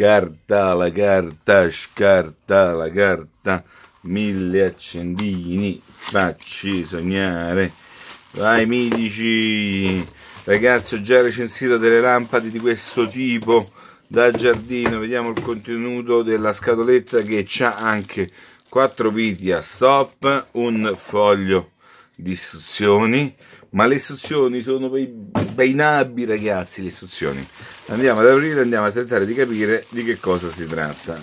Scarta la carta, scarta la carta, mille accendini, facci sognare. Vai, mi dici, ragazzi, ho già recensito delle lampade di questo tipo da giardino. Vediamo il contenuto della scatoletta che c'ha anche quattro viti a stop, un foglio di istruzioni, ma le istruzioni sono bei, bei nabbi, ragazzi, le istruzioni. Andiamo ad aprire, andiamo a tentare di capire di che cosa si tratta.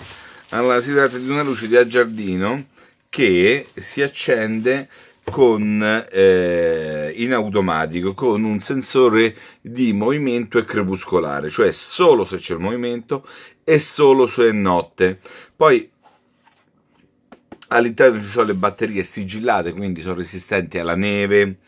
Allora, si tratta di una luce da giardino che si accende con, eh, in automatico con un sensore di movimento e crepuscolare, cioè solo se c'è il movimento e solo se è notte. Poi all'interno ci sono le batterie sigillate, quindi sono resistenti alla neve,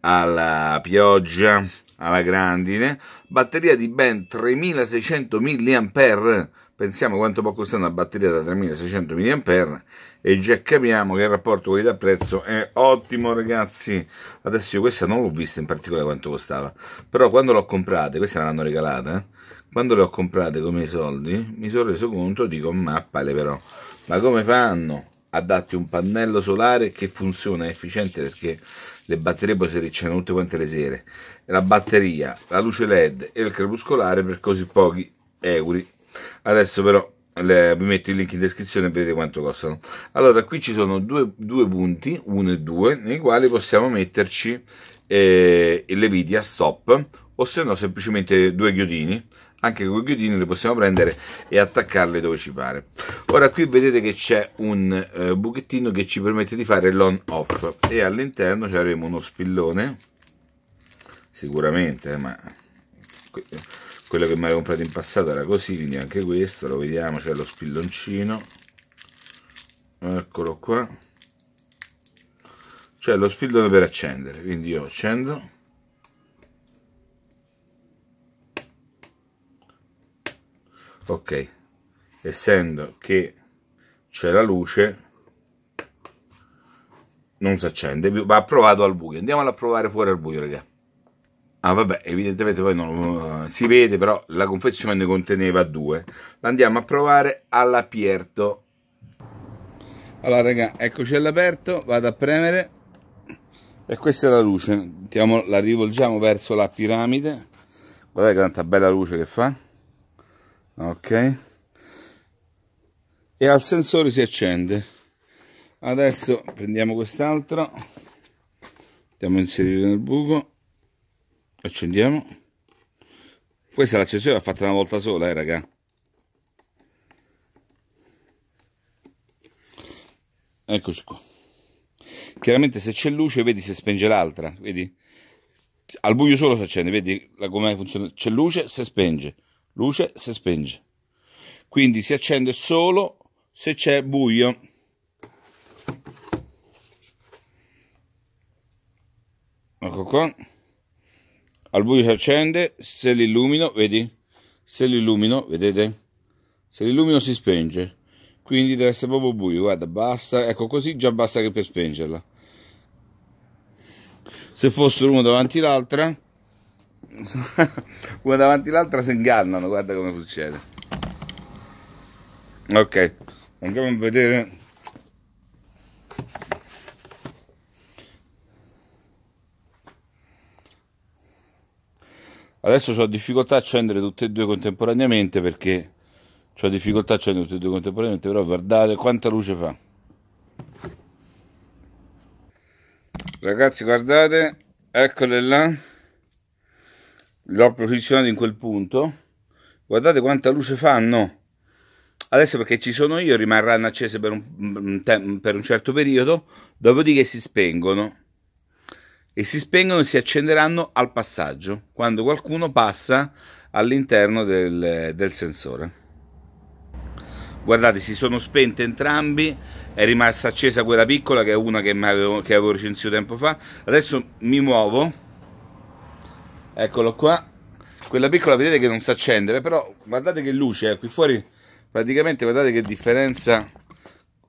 alla pioggia, alla grandine, batteria di ben 3600 mAh, pensiamo quanto può costare una batteria da 3600 mAh e già capiamo che il rapporto qualità-prezzo è ottimo ragazzi adesso io questa non l'ho vista in particolare quanto costava però quando l'ho comprata, questa me l'hanno regalata eh? quando le ho comprate come i soldi mi sono reso conto dico ma pale però ma come fanno a darti un pannello solare che funziona efficiente perché le batterie poi si ricciano tutte quante le sere, la batteria, la luce LED e il crepuscolare per così pochi euro. Adesso però le, vi metto il link in descrizione e vedete quanto costano. Allora, qui ci sono due, due punti, uno e due, nei quali possiamo metterci eh, le video a stop o se no semplicemente due chiodini anche con i ghiodini le possiamo prendere e attaccarle dove ci pare ora qui vedete che c'è un eh, buchettino che ci permette di fare l'on off e all'interno ci avremo uno spillone sicuramente eh, ma que quello che mi avevo comprato in passato era così quindi anche questo lo vediamo c'è lo spilloncino eccolo qua c'è lo spillone per accendere quindi io accendo ok essendo che c'è la luce non si accende va provato al buio andiamolo a provare fuori al buio raga ah vabbè evidentemente poi non uh, si vede però la confezione ne conteneva due andiamo a provare all'aperto allora raga eccoci all'aperto vado a premere e questa è la luce Andiamo, la rivolgiamo verso la piramide guardate che tanta bella luce che fa ok e al sensore si accende adesso prendiamo quest'altro andiamo a inserire nel buco accendiamo questa l'accensione l'ha fatta una volta sola eh raga eccoci qua chiaramente se c'è luce vedi se spenge l'altra vedi al buio solo si accende vedi come funziona c'è luce se spenge luce si spenge. Quindi si accende solo se c'è buio. Ecco qua. Al buio si accende, se l'illumino, vedi? Se l'illumino, vedete? Se l'illumino si spenge. Quindi deve essere proprio buio, guarda, basta, ecco così già basta che per spengerla. Se fossero uno davanti l'altra una davanti all'altra si ingannano, guarda come succede. Ok, andiamo a vedere. Adesso ho difficoltà a accendere tutte e due contemporaneamente perché ho difficoltà a accendere tutte e due contemporaneamente, però guardate quanta luce fa. Ragazzi, guardate, eccole là l'ho posizionato in quel punto guardate quanta luce fanno adesso perché ci sono io rimarranno accese per un, per un certo periodo dopodiché si spengono e si spengono e si accenderanno al passaggio quando qualcuno passa all'interno del, del sensore guardate si sono spente entrambi è rimasta accesa quella piccola che è una che avevo, che avevo recensito tempo fa adesso mi muovo Eccolo qua. Quella piccola vedete che non si accende, però guardate che luce, eh, qui fuori praticamente guardate che differenza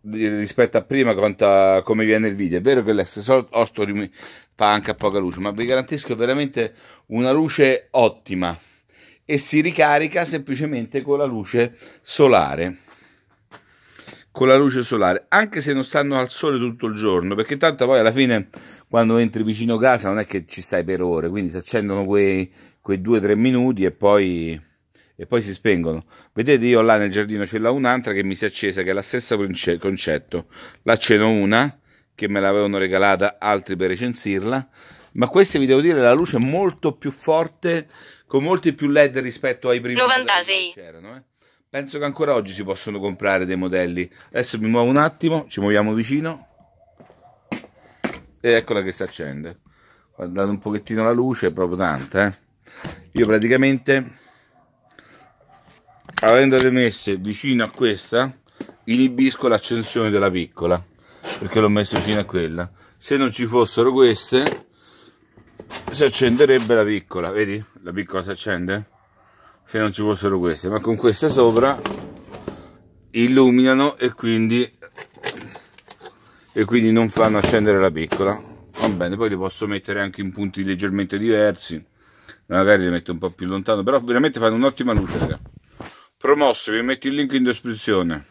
rispetto a prima quanta, come viene il video. È vero che l'S8 fa anche a poca luce, ma vi garantisco veramente una luce ottima e si ricarica semplicemente con la luce solare. Con la luce solare, anche se non stanno al sole tutto il giorno, perché tanto poi alla fine quando entri vicino casa non è che ci stai per ore, quindi si accendono quei, quei o tre minuti e poi, e poi, si spengono. Vedete, io là nel giardino ce l'ho un'altra che mi si è accesa, che è la stessa concetto. Là ce n'ho una che me l'avevano regalata altri per recensirla, ma questa vi devo dire la luce è molto più forte, con molti più LED rispetto ai primi che c'erano. Eh? Penso che ancora oggi si possono comprare dei modelli. Adesso mi muovo un attimo, ci muoviamo vicino e eccola che si accende guardate un pochettino la luce proprio tanta eh? io praticamente avendole messe vicino a questa inibisco l'accensione della piccola perché l'ho messa vicino a quella se non ci fossero queste si accenderebbe la piccola vedi la piccola si accende se non ci fossero queste ma con queste sopra illuminano e quindi e quindi non fanno accendere la piccola va bene poi li posso mettere anche in punti leggermente diversi magari li metto un po' più lontano però veramente fanno un'ottima luce raga. promosso vi metto il link in descrizione